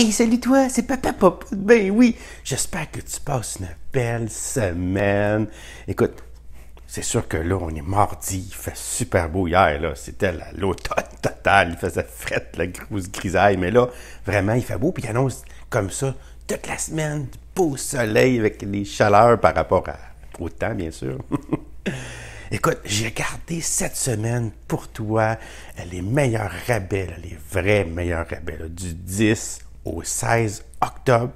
Hey, salut toi, c'est Papa Pop. Ben oui, j'espère que tu passes une belle semaine. Écoute, c'est sûr que là, on est mardi, il fait super beau hier, là. C'était l'automne total, il faisait frette, la grosse grisaille, mais là, vraiment, il fait beau, puis il annonce comme ça toute la semaine, beau soleil avec les chaleurs par rapport au temps, bien sûr. Écoute, j'ai gardé cette semaine pour toi les meilleurs rabais, les vrais meilleurs rabais, du 10 au 16 octobre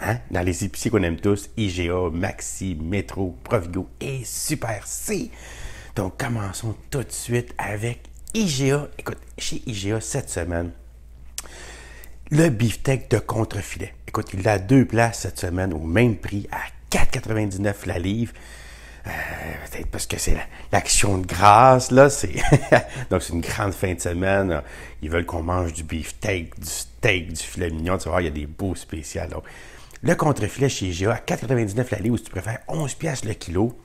hein, dans les épiciers qu'on aime tous, IGA, Maxi, Metro, Provigo et Super C. Donc commençons tout de suite avec IGA. Écoute, chez IGA cette semaine, le beefsteak de contrefilet. Écoute, il a deux places cette semaine au même prix à 4,99 la livre. Euh, peut-être parce que c'est l'action de grâce, là. C'est Donc, c'est une grande fin de semaine. Ils veulent qu'on mange du beefsteak, du steak, du filet mignon. Tu vois, il y a des beaux spéciales. le contre-filet chez GA à 99 l'allée ou si tu préfères 11 pièces le kilo.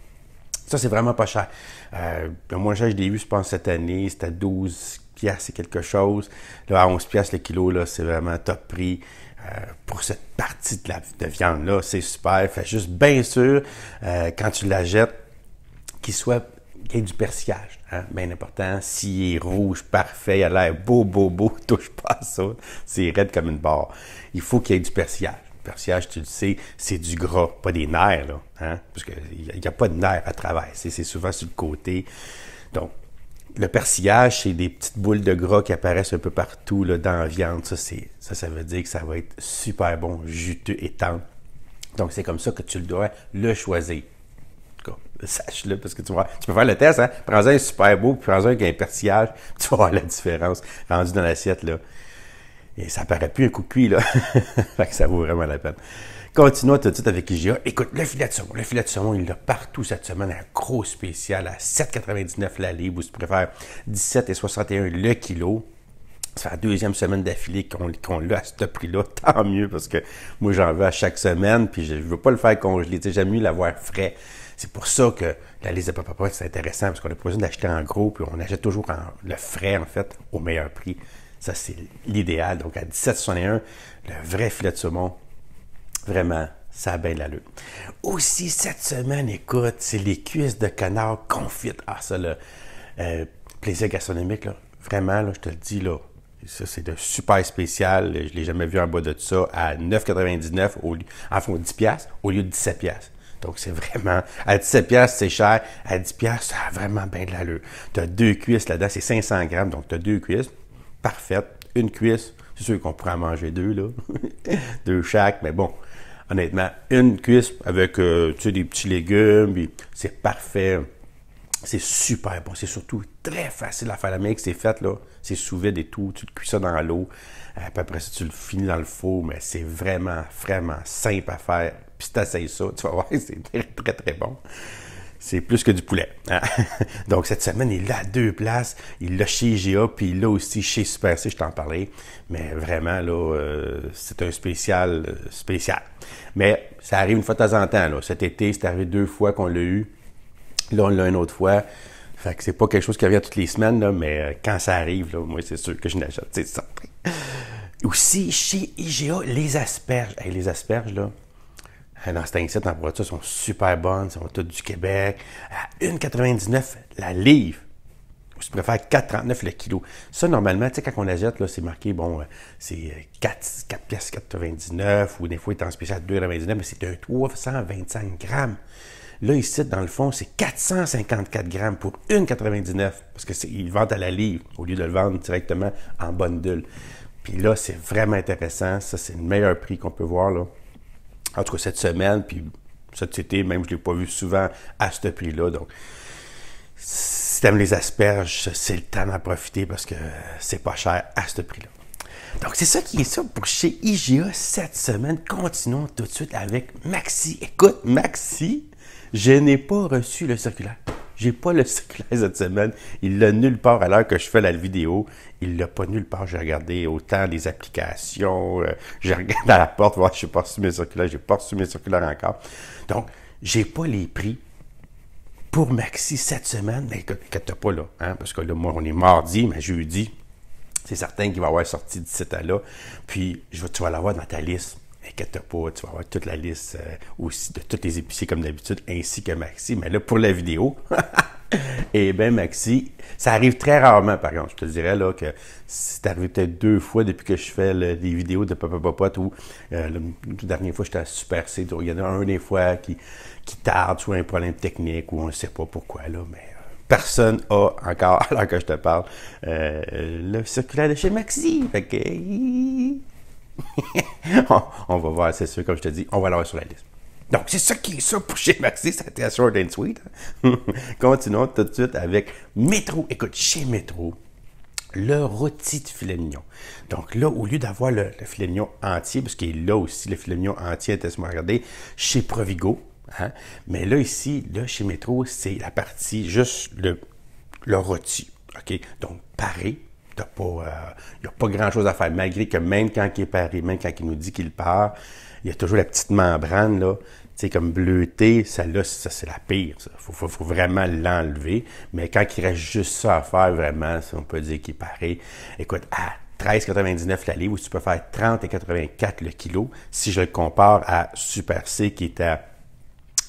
Ça, c'est vraiment pas cher. Euh, le moins cher, je l'ai eu, je pense, cette année. C'était 12, c'est quelque chose. Là, à 11 pièces le kilo, là, c'est vraiment top prix. Euh, pour cette partie de la viande-là, c'est super. Fais juste bien sûr, euh, quand tu la jettes, qu'il soit qu'il y ait du persillage. Hein? Bien important. S'il est rouge, parfait, il a l'air beau, beau, beau, touche pas à ça. C'est raide comme une barre. Il faut qu'il y ait du persillage. Le persillage, tu le sais, c'est du gras, pas des nerfs, là, hein? parce qu'il n'y a pas de nerfs à travers. C'est souvent sur le côté. Donc, le persillage, c'est des petites boules de gras qui apparaissent un peu partout là, dans la viande. Ça, ça, veut dire que ça va être super bon, juteux et tendre. Donc, c'est comme ça que tu dois le choisir. En tout cas, Sache-le, parce que tu vois, tu peux faire le test, hein? Prends un super beau, puis prends un qui a un persillage, tu vas voir la différence rendue dans l'assiette, là. Et ça paraît plus un coup cuit, là. fait que ça vaut vraiment la peine. Continuons tout de suite avec IGA. Écoute, le filet de saumon, le filet de saumon, il l'a partout cette semaine, un gros spécial à 7,99 la livre, ou si tu préfères 17,61 le kilo. C'est la deuxième semaine d'affilée qu'on l'a à ce prix-là, tant mieux, parce que moi j'en veux à chaque semaine, puis je ne veux pas le faire congeler, j'aime mieux l'avoir frais. C'est pour ça que la liste de Papa c'est intéressant, parce qu'on a besoin d'acheter en gros, puis on achète toujours le frais, en fait, au meilleur prix. Ça, c'est l'idéal. Donc, à 17,61, le vrai filet de saumon, Vraiment, ça a bien l'allure. Aussi, cette semaine, écoute, c'est les cuisses de canard confites. Ah, ça, le euh, plaisir gastronomique, là, vraiment, là, je te le dis, là, ça, c'est de super spécial. Je ne l'ai jamais vu en bas de ça à 9,99 au lieu, enfin, 10$ au lieu de 17$. Donc, c'est vraiment, à 17$, c'est cher. À 10$, ça a vraiment bien de l'allure. Tu as deux cuisses là-dedans, c'est 500 grammes. Donc, tu as deux cuisses. Parfait. Une cuisse. C'est sûr qu'on pourrait en manger deux, là. deux chaque. Mais bon, honnêtement, une cuisse avec euh, tu des petits légumes, c'est parfait. C'est super bon. C'est surtout très facile à faire. La manière que c'est fait, là, c'est sous vide et tout. Tu le cuis ça dans l'eau. Euh, après ça, tu le finis dans le four. Mais c'est vraiment, vraiment simple à faire. Puis si tu ça, tu vas voir, c'est très, très, très bon c'est plus que du poulet. Hein. Donc cette semaine, il a deux places. Il l'a chez IGA, puis il l'a aussi chez Super C, je t'en parlais. Mais vraiment, là, euh, c'est un spécial euh, spécial. Mais ça arrive une fois de temps en temps. Cet été, c'est arrivé deux fois qu'on l'a eu. Là, on l'a une autre fois. Fait que c'est pas quelque chose qui revient toutes les semaines, mais euh, quand ça arrive, là, moi, c'est sûr que je n'achète. Aussi, chez IGA, les asperges. les asperges, là, dans cet incite, en voiture, sont super bonnes, sont toutes du Québec. À 1,99 la livre. Ou si tu préfères 4,39 le kilo. Ça, normalement, tu sais, quand on la jette, c'est marqué, bon, euh, c'est 4, euh, ou des fois, il est en spécial 2,99, mais c'est un 325 grammes. Là, ici, dans le fond, c'est 454 grammes pour 1,99 parce qu'ils vendent à la livre au lieu de le vendre directement en bundle. Puis là, c'est vraiment intéressant. Ça, c'est le meilleur prix qu'on peut voir, là en tout cas cette semaine, puis cet été, même je ne l'ai pas vu souvent à ce prix-là. Donc, si aimes les asperges, c'est le temps d'en profiter parce que c'est pas cher à ce prix-là. Donc, c'est ça qui est ça pour chez IGA cette semaine. Continuons tout de suite avec Maxi. Écoute, Maxi, je n'ai pas reçu le circulaire. J'ai pas le circulaire cette semaine. Il l'a nulle part à l'heure que je fais la vidéo. Il l'a pas nulle part. J'ai regardé autant les applications. Euh, j'ai regardé à la porte, voir je pas reçu mes circulaires. J'ai pas reçu mes circulaires encore. Donc, j'ai pas les prix pour Maxi cette semaine. Mais t'as pas là, hein, parce que là, moi, on est mardi, mais jeudi. C'est certain qu'il va avoir sorti de cet là Puis, je, tu vas l'avoir dans ta liste inquiète pas, tu vas avoir toute la liste euh, aussi de tous les épiciers comme d'habitude, ainsi que Maxi. Mais là, pour la vidéo, eh bien, Maxi, ça arrive très rarement, par exemple, Je te dirais là que c'est arrivé peut-être deux fois depuis que je fais des vidéos de Papa Popote où euh, la, dernière fois, j'étais à Super C. Il y en a un des fois qui, qui tarde, soit un problème technique ou on ne sait pas pourquoi, mais euh, personne a encore, alors que je te parle, le circulaire de chez Maxi. OK on, va voir, c'est sûr, comme je te dis, on va l'avoir sur la liste. Donc, c'est ça qui est ça pour chez Maxi, c'était short and sweet. Hein. Continuons tout de suite avec Métro. Écoute, chez Métro, le rôti de filet mignon. Donc là, au lieu d'avoir le, filet mignon entier, parce qu'il est là aussi, le filet mignon entier, laisse-moi regarder, chez Provigo, hein. mais là ici, là, chez Métro, c'est la partie juste le, le rôti. OK? Donc, pareil pas, il euh, a pas grand-chose à faire, malgré que même quand il est paré, même quand il nous dit qu'il part, il y a toujours la petite membrane, là, tu comme bleuté, celle-là, ça, c'est la pire, ça. Faut, faut, vraiment l'enlever, mais quand il reste juste ça à faire, vraiment, si on peut dire qu'il paré, écoute, à 13,99 la livre, où tu peux faire 30,84 le kilo, si je le compare à Super C qui est à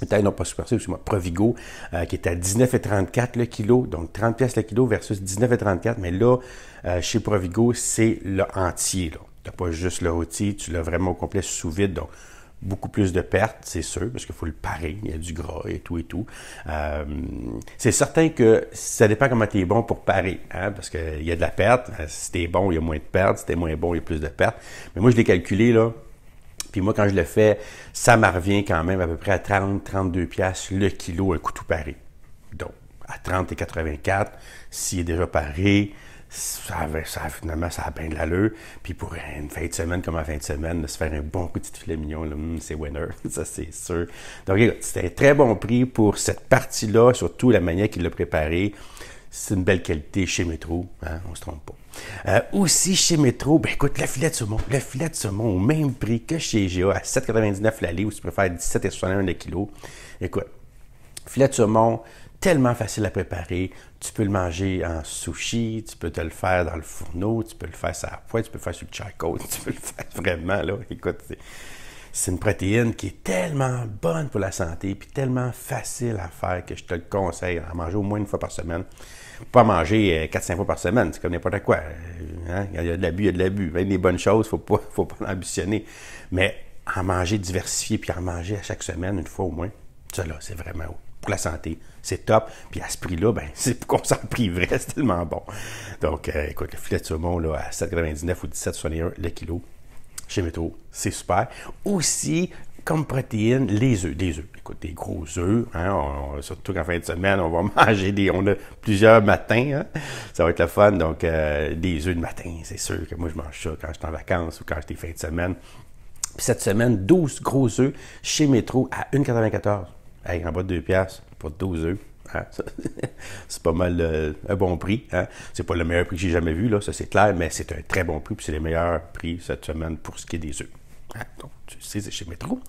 Peut-être n'ont pas Super moi Provigo, euh, qui est à 19,34 le kilo, donc 30 pièces le kilo versus 19,34, mais là, euh, chez Provigo, c'est le entier. Tu n'as pas juste le rôti, tu l'as vraiment au complet sous vide, donc beaucoup plus de pertes, c'est sûr, parce qu'il faut le parer, il y a du gras et tout et tout. Euh, c'est certain que ça dépend comment tu es bon pour parer, hein, parce qu'il y a de la perte. Si tu es bon, il y a moins de pertes. Si tu es moins bon, il y a plus de pertes. Mais moi, je l'ai calculé, là, puis moi, quand je le fais, ça me quand même à peu près à 30-32 pièces le kilo, un coup tout paré. Donc, à 30 et 84, s'il est déjà paré, ça, finalement, ça a bien de l'allure. Puis pour une fin de semaine comme à fin de semaine, de se faire un bon de filet mignon, hmm, c'est winner, ça c'est sûr. Donc, c'était un très bon prix pour cette partie-là, surtout la manière qu'il l'a préparé. C'est une belle qualité chez Métro, on hein, on se trompe pas. Euh, aussi chez Metro, ben écoute, le filet de saumon, le filet de saumon au même prix que chez GA à 7,99 l'allée où tu peux faire 17,61 le kilo. Écoute, filet de saumon, tellement facile à préparer. Tu peux le manger en sushi, tu peux te le faire dans le fourneau, tu peux le faire sur la poêle, tu peux le faire sur le charcoal, tu peux le faire vraiment là. Écoute, c'est une protéine qui est tellement bonne pour la santé, puis tellement facile à faire que je te le conseille à manger au moins une fois par semaine. Pas manger 4-5 euh, fois par semaine, c'est comme n'importe quoi. Euh, hein. Il y a de l'abus, il y a de l'abus. Même des bonnes choses, il ne faut pas l'ambitionner. Mais en manger diversifié, puis en manger à chaque semaine, une fois au moins, ça là, c'est vraiment pour la santé. C'est top. Puis à ce prix-là, ben, c'est pour qu'on s'en priverait. C'est tellement bon. Donc, euh, écoute, le filet de saumon à 7,99 ou 17,61 le kilo chez Métro. C'est super. Aussi, comme protéines, les œufs. Des œufs. Écoute, des gros œufs. surtout hein, qu'en fin de semaine, on va manger des. On a plusieurs matins. Hein. ça va être le fun. Donc, euh, des œufs de matin, c'est sûr que moi, je mange ça quand je suis en vacances ou quand j'étais fin de semaine. cette semaine, 12 gros œufs chez Métro à 1,94. Hey, en bas de 2$ pour 12 œufs. Hein? c'est pas mal euh, un bon prix. Hein? C'est pas le meilleur prix que j'ai jamais vu, là, ça c'est clair, mais c'est un très bon prix, puis c'est le meilleur prix cette semaine pour ce qui est des œufs. Hein? Donc, tu sais, c'est chez Métro.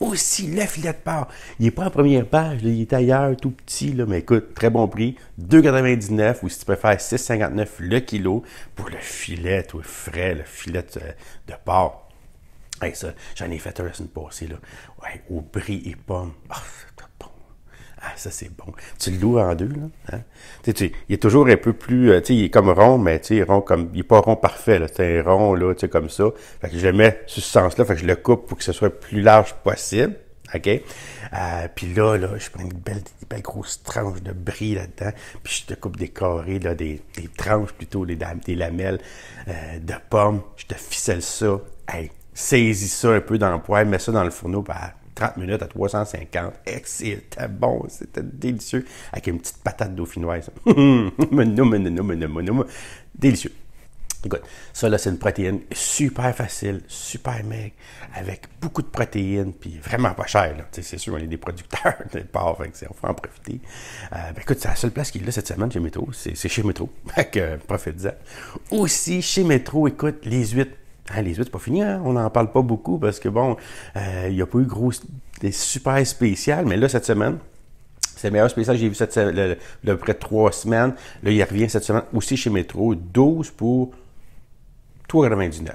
Aussi, le filet de porc. Il n'est pas en première page, il est ailleurs, tout petit, là, mais écoute, très bon prix. 2,99 ou si tu préfères 6,59 le kilo pour le filet, tout frais, le filet de, porc. Hey, ça, j'en ai fait un la semaine passée, là. Ouais, au prix et pommes. Ah, c'est bon. Tu le loues en deux, là. Hein. il est toujours un peu plus, euh, tu sais, il est comme rond, mais tu sais, rond comme, il n'est pas rond parfait, là. C'est un rond, là, tu sais, comme ça. Fait que je le mets sur ce sens-là, fait que je le coupe pour que ce soit le plus large possible. OK? Euh, puis là, là, je prends une belle, grosse tranche de brie là-dedans, puis je te coupe des carrés, là, des, tranches plutôt, des, des lamelles euh, de pommes. Je te ficelle ça. Hey, saisis ça un peu dans le poêle, mets ça dans le fourneau, bah, 30 minutes à 350. C'était bon, c'était délicieux. Avec une petite patate dauphinoise. délicieux. Écoute, ça là, c'est une protéine super facile, super maigre, avec beaucoup de protéines, puis vraiment pas cher. C'est sûr, on est des producteurs de part, on faut en profiter. Euh, ben, écoute, c'est la seule place qu'il est là cette semaine chez Métro, c'est chez Métro. Euh, profitez en Aussi, chez Métro, écoute, les huit. Hein, les 8, c'est pas fini, hein. on n'en parle pas beaucoup parce que bon, euh, il n'y a pas eu gros, des super spéciales, mais là, cette semaine, c'est le meilleur spécial que j'ai vu cette, le, de près de trois semaines. Là, il revient cette semaine aussi chez Métro, 12 pour 3,99.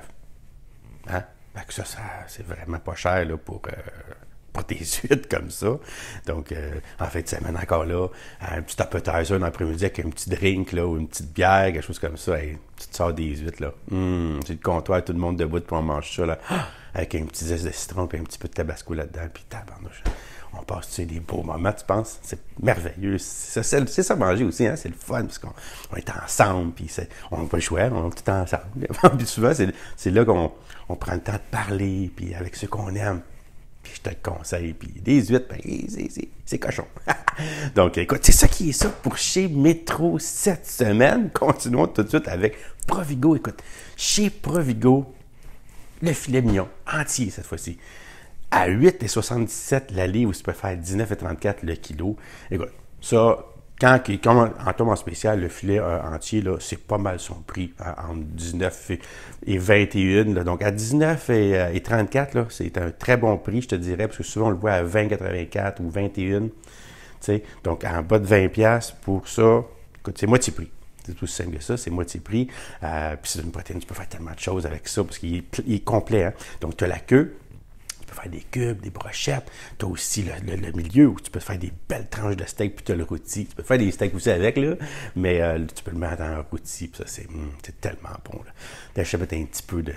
Hein? ça, c'est vraiment pas cher là, pour. Euh, pas des comme ça. Donc, euh, en fait de semaine, encore là, un petit appetizer un après midi avec un petit drink là, ou une petite bière, quelque chose comme ça. tu te sors des huîtres, là. c'est hum, le comptoir, tout le monde debout, pour on mange ça, là, avec un petit zeste de citron, puis un petit peu de tabasco là-dedans, puis tabarnouche. On passe, tu sais, des beaux moments, tu penses? C'est merveilleux. C'est ça, manger aussi, hein? C'est le fun, parce qu'on est ensemble, puis on peut pas le on est tout ensemble. puis souvent, c'est là qu'on prend le temps de parler, puis avec ceux qu'on aime. Puis je te conseille. Puis 18, ben, c'est cochon. Donc, écoute, c'est ça qui est ça pour chez Métro cette semaine. Continuons tout de suite avec Provigo. Écoute, chez Provigo, le filet mignon, entier cette fois-ci. À 8,77 la livre, ou tu peux faire 19,34 le kilo. Écoute, ça, quand on comme en tombe en spécial, le filet euh, entier, c'est pas mal son prix, en entre 19 et, 21. Donc à 19 et, 34, euh, c'est un très bon prix, je te dirais, parce que souvent on le voit à 20,84 ou 21. Donc en bas de 20$ pour ça, c'est moitié prix. C'est tout simple que ça, c'est moitié prix. Euh, puis c'est une protéine, tu peux faire tellement de choses avec ça parce qu'il est, complet. Hein. Donc, tu as la queue, peux faire des cubes, des brochettes. Tu as aussi le, milieu où tu peux faire des belles tranches de steak puis tu le rôti. Tu peux faire des steaks aussi avec, là, mais euh, tu peux le mettre en rôti. Puis ça, c'est hmm, tellement bon. Là. Je mettre un petit peu de,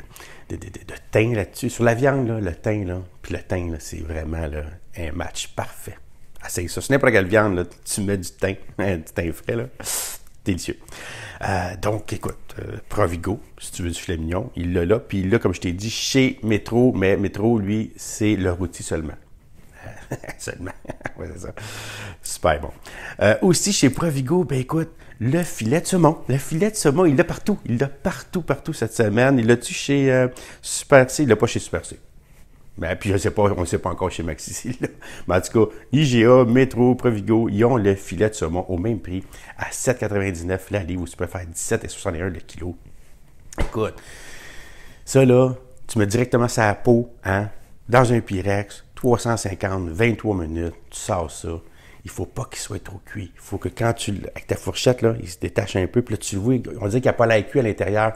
de, de, thym là-dessus. Sur la viande, là, le thym, là, puis le thym, c'est vraiment un match parfait. Essaye ça. Ce pas n'importe quelle viande, là, tu mets du thym, du thym frais, là délicieux. Euh, donc, écoute, euh, Provigo, si tu veux du filet mignon, il l'a là. Puis il l'a, comme je t'ai dit, chez Métro, mais Métro, lui, c'est leur outil seulement. seulement. c'est ça. Super bon. Euh, aussi, chez Provigo, ben écoute, le filet de saumon. Le filet de saumon, il l'a partout. Il l'a partout, partout cette semaine. Il l'a-tu chez Super C? Il l'a pas chez Super C. Ben, puis je sais pas, on ne sait pas encore chez Maxi. Mais en tout cas, IGA, Métro, Provigo, ils ont le filet de saumon au même prix à 7,99 la où tu peux faire 17,61 le kilo. Écoute, ça là, tu mets directement sa peau, hein, dans un Pyrex, 350, 23 minutes, tu sors ça. Il faut pas qu'il soit trop cuit. Il faut que quand tu, avec ta fourchette, là, il se détache un peu, puis là, tu le vois, on dit qu'il n'y a pas la cuit à l'intérieur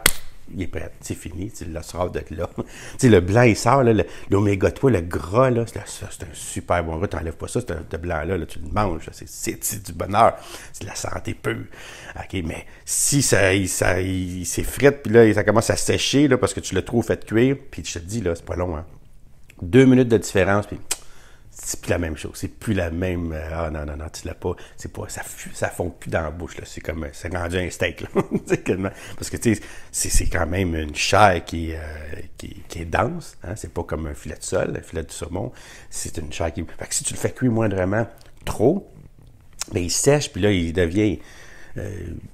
il est prêt, c'est fini, tu le sors de là. tu le blanc, il sort, l'oméga 3, le gras, là, c'est un super bon gras, n'enlèves pas ça, ce blanc-là, tu le manges, c'est du bonheur, c'est de la santé pure. OK, mais si ça, il, ça, s'effrite, puis là, ça commence à sécher, là, parce que tu l'as trop fait cuire, puis je te dis, là, c'est pas long, hein. Deux minutes de différence, puis c'est plus la même chose. C'est plus la même. Euh, ah non, non, non, tu l'as pas. C'est pas. Ça, ça fond plus dans la bouche. C'est comme. Euh, c'est rendu un steak. Là. Parce que tu sais, c'est quand même une chair euh, qui, qui, est dense. Hein? C'est pas comme un filet de sol, un filet de saumon. C'est une chair qui. Fait que si tu le fais cuire moindrement trop, ben il sèche, puis là, il devient euh,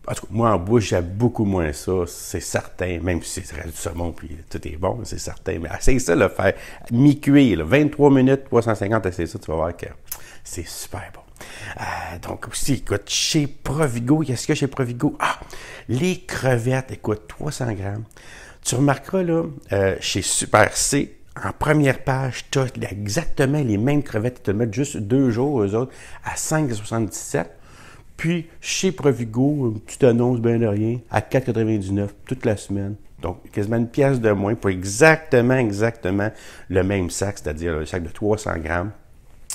en tout moi, en bouche, j'aime beaucoup moins ça, c'est certain, même si c'est du saumon, puis tout est bon, c'est certain. Mais essaye ça, le faire mi-cuire, 23 minutes, 350, essaye ça, tu vas voir que c'est super bon. Euh, donc aussi, écoute, chez Provigo, qu'est-ce que chez Provigo? Ah, les crevettes, écoute, 300 grammes. Tu remarqueras, là, euh, chez Super C, en première page, tu as exactement les mêmes crevettes. Ils te mettent juste deux jours, aux autres, à 5,77 puis, chez Provigo, tu t'annonces annonce, bien de rien, à 4,99 toute la semaine. Donc, quasiment une pièce de moins pour exactement, exactement le même sac, c'est-à-dire le sac de 300 grammes,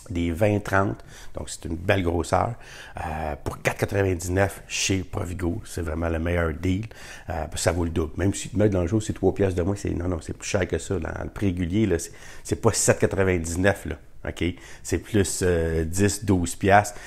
des 20-30. Donc, c'est une belle grosseur. Euh, pour 4,99 chez Provigo, c'est vraiment le meilleur deal. Euh, ça vaut le double. Même si tu mets dans le jour, c'est 3 pièces de moins. C'est, non, non, c'est plus cher que ça. le prix régulier, là, c'est, pas 7,99. Là. OK? C'est plus 10, euh, 12 piastres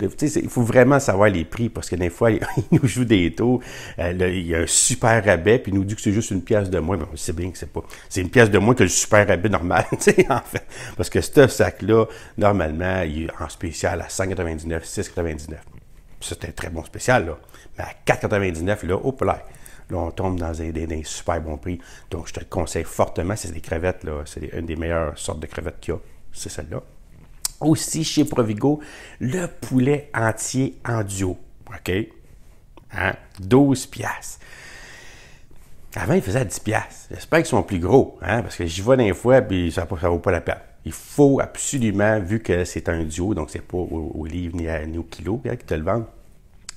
il faut vraiment savoir les prix parce que des fois, ils nous jouent des taux. Euh, il y a un super rabais, puis nous dit que c'est juste une pièce de moins. Mais ben, on bien que c'est pas. C'est une pièce de moins que le super rabais normal, en fait. Parce que ce sac-là, normalement, il est en spécial à 199, 6,99. C'est un très bon spécial, là. Mais à 4,99, là, on tombe dans un super bon prix. Donc, je te le conseille fortement. C'est des crevettes, là. C'est une des meilleures sortes de crevettes qu'il y a. C'est celle-là. Aussi, chez Provigo, le poulet entier en duo. OK? Hein? 12 piastres. Avant, il faisait 10 piastres. J'espère qu'ils sont plus gros, hein? parce que j'y vais des fois, et ça ne vaut pas la peine. Il faut absolument, vu que c'est un duo, donc c'est pas au, livre ni, au kilo hein, qu'ils te le vendent.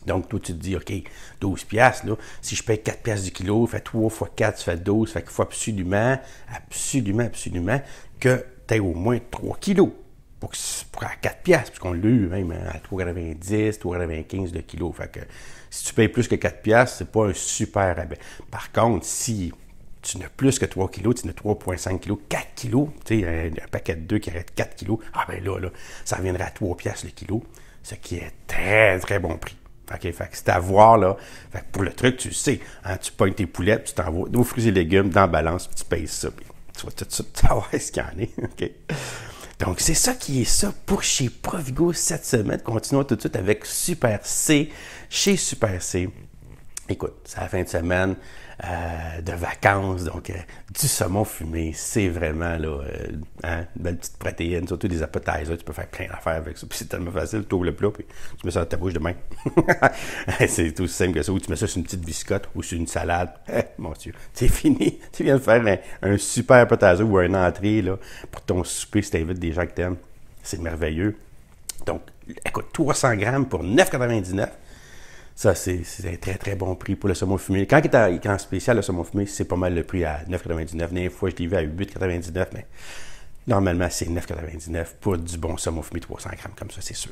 Donc, toi, tu te dis, OK, 12 piastres, si je paye 4 piastres du kilo, fait 3 fois 4, tu fait 12, fait qu'il faut absolument, absolument, absolument que tu aies au moins 3 kilos pour, à 4 piastres, puisqu'on l'a eu même à 3,90, 3,95 le kilo. Fait que si tu payes plus que 4 piastres, c'est pas un super rabais. Par contre, si tu n'as plus que 3 kilos, tu n'as 3,5 kilos, 4 kilos, tu sais, un, paquet de 2 qui arrête 4 kilos, ah ben là, ça reviendrait à 3 piastres le kilo, ce qui est très, très bon prix. fait que c'est à voir, là. pour le truc, tu sais, hein, tu pognes tes poulettes, tu t'envoies nos fruits et légumes dans la balance, puis tu payes ça, tu vas tout de suite savoir ce qu'il y en est, OK? Donc, c'est ça qui est ça pour chez Provigo cette semaine. Continuons tout de suite avec Super C. Chez Super C, écoute, c'est la fin de semaine. Euh, de vacances. Donc, euh, du saumon fumé, c'est vraiment là, euh, hein, une belle petite protéine, surtout des appetizers. Tu peux faire plein d'affaires avec ça. Puis c'est tellement facile. Tu ouvres le plat, puis tu mets ça dans ta bouche de main. c'est aussi simple que ça. Ou tu mets ça sur une petite biscotte ou sur une salade. Eh, mon Dieu, c'est fini. Tu viens de faire un, super appetizer ou un entrée là, pour ton souper si tu invites des gens que tu aimes. C'est merveilleux. Donc, elle coûte 300 grammes pour 9,99. Ça, c'est un très, très bon prix pour le saumon fumé. Quand il est en, spécial, le saumon fumé, c'est pas mal le prix à 9,99. La dernière fois, je l'ai vu à 8,99, mais normalement, c'est 9,99 pour du bon saumon fumé 300 grammes, comme ça, c'est sûr.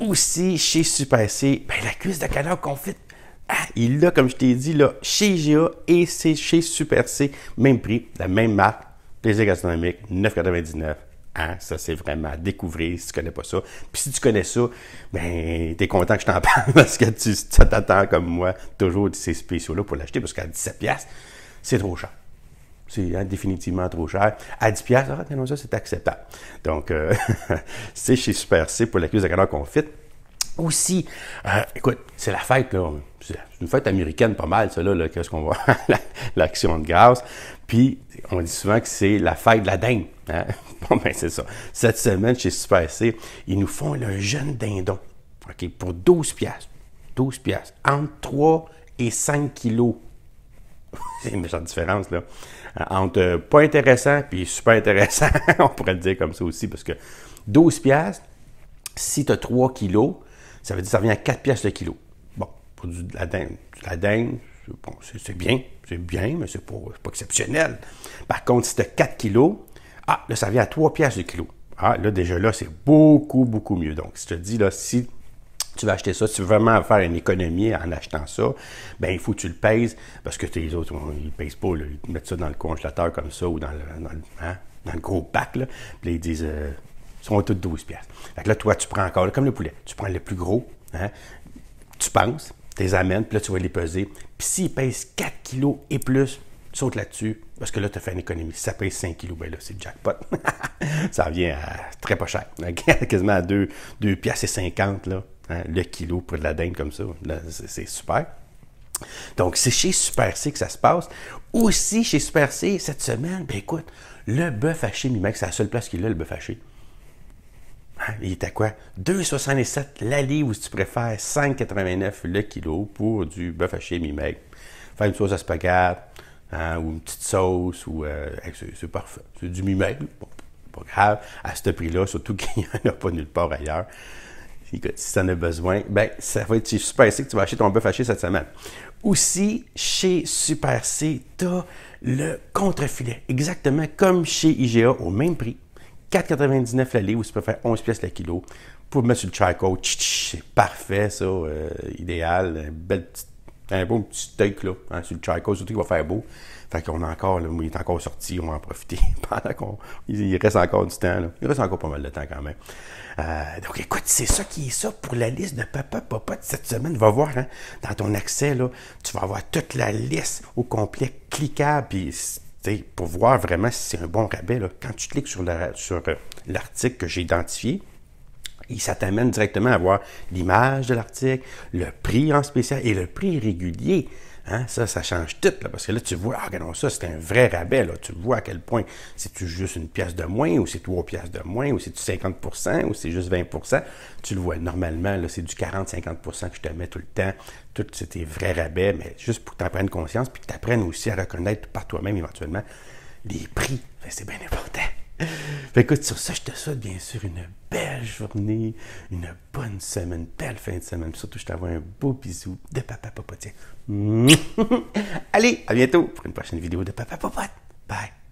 Aussi, chez Super C, ben, la cuisse de canard confite, fait, ah, il l'a, comme je t'ai dit, là, chez GA et chez Super C, même prix, la même marque, plaisir gastronomique, 9,99 Hein? Ça, c'est vraiment à découvrir si tu connais pas ça. Puis si tu connais ça, ben, t'es content que je t'en parle parce que tu t'attends comme moi toujours de ces spéciaux-là pour l'acheter parce qu'à 17$, c'est trop cher. C'est hein, définitivement trop cher. À 10$, ah, ça, c'est acceptable. Donc, euh, c'est chez Super C pour la cuisse de canard fit. Aussi, euh, écoute, c'est la fête, là. C'est une fête américaine pas mal, ça là, quest ce qu'on voit, l'action de gaz. Puis, on dit souvent que c'est la fête de la dingue. Hein? Bon, ben c'est ça. Cette semaine, chez Super ils nous font le jeune dindon. OK, pour 12 piastres. 12 piastres. Entre 3 et 5 kilos. c'est une différence, là. Entre euh, pas intéressant puis super intéressant. On pourrait le dire comme ça aussi, parce que 12 piastres, si tu as 3 kilos, ça veut dire que ça revient à 4 piastres le kilo. Bon, pour du, la dinde, la dinde c'est bien, c'est bien, mais c'est pas, pas exceptionnel. Par contre, si tu as 4 kilos, ah, là, ça vient à 3 pièces de kilo. Ah, là, déjà là, c'est beaucoup, beaucoup mieux. Donc, si je te dis, là, si tu veux acheter ça, si tu veux vraiment faire une économie en achetant ça, ben il faut que tu le pèses parce que les autres, ils ne pèsent pas. ils mettent ça dans le congélateur comme ça ou dans le, dans hein, gros bac. Là, puis ils disent, euh, ils sont tous 12 pièces. Fait là, toi, tu prends encore, comme le poulet, tu prends le plus gros, hein, tu penses, tu les amènes, puis là, tu vas les peser. Puis s'ils pèsent 4 kilos et plus, sautes là-dessus, parce que là, tu as fait une économie. ça paye 5 kilos, ben là, c'est jackpot. ça vient à très pas cher, quasiment à 2, et 50, là, hein, le kilo pour de la dinde comme ça. c'est super. Donc, c'est chez Super C que ça se passe. Aussi, chez Super C, cette semaine, ben écoute, le bœuf haché mi mec c'est la seule place qu'il a, le bœuf haché. Hein, il est à quoi? 2,67 la ou si tu préfères, 5,89 le kilo pour du bœuf haché mi mec Faire une sauce à spaghetti, Hein, ou une petite sauce, ou euh, c'est parfait. C'est du mi mail pas grave, à ce prix-là, surtout qu'il n'y en a pas nulle part ailleurs. Écoute, si tu en as besoin, ben, ça va être chez Super C que tu vas acheter ton bœuf haché cette semaine. Aussi, chez Super C, tu as le contre-filet, exactement comme chez IGA, au même prix. 4,99 la où ou peut faire 11 pièces le kilo. Pour mettre sur le charcoal, c'est parfait, ça, euh, idéal, belle petite un beau petit steak là, hein, le Chaiko, surtout qu'il va faire beau. Fait qu'on a encore, là, il est encore sorti, on va en profiter pendant qu'on. Il reste encore du temps. Là. Il reste encore pas mal de temps quand même. Euh, donc écoute, c'est ça qui est ça pour la liste de papa, papa de cette semaine. Va voir, hein, dans ton accès, là, tu vas avoir toute la liste au complet cliquable. Puis pour voir vraiment si c'est un bon rabais, là, quand tu cliques sur euh, l'article que j'ai identifié, et ça t'amène directement à voir l'image de l'article, le prix en spécial et le prix régulier. Hein, ça, ça change tout, là, parce que là, tu vois, ah, ça, c'est un vrai rabais, là. Tu vois à quel point, c'est-tu juste une pièce de moins, ou c'est trois pièces de moins, ou c'est-tu 50 ou c'est juste 20 Tu le vois, normalement, là, c'est du 40-50 que je te mets tout le temps. Tout, c'est tes vrais rabais, mais juste pour que tu prennes conscience, puis que tu apprennes aussi à reconnaître par toi-même, éventuellement, les prix. c'est bien important écoute, sur ça, je te souhaite bien sûr une belle journée, une bonne semaine, une belle fin de semaine. surtout, je t'envoie un beau bisou de Papa tiens. Allez, à bientôt pour une prochaine vidéo de Papa Popote. Bye!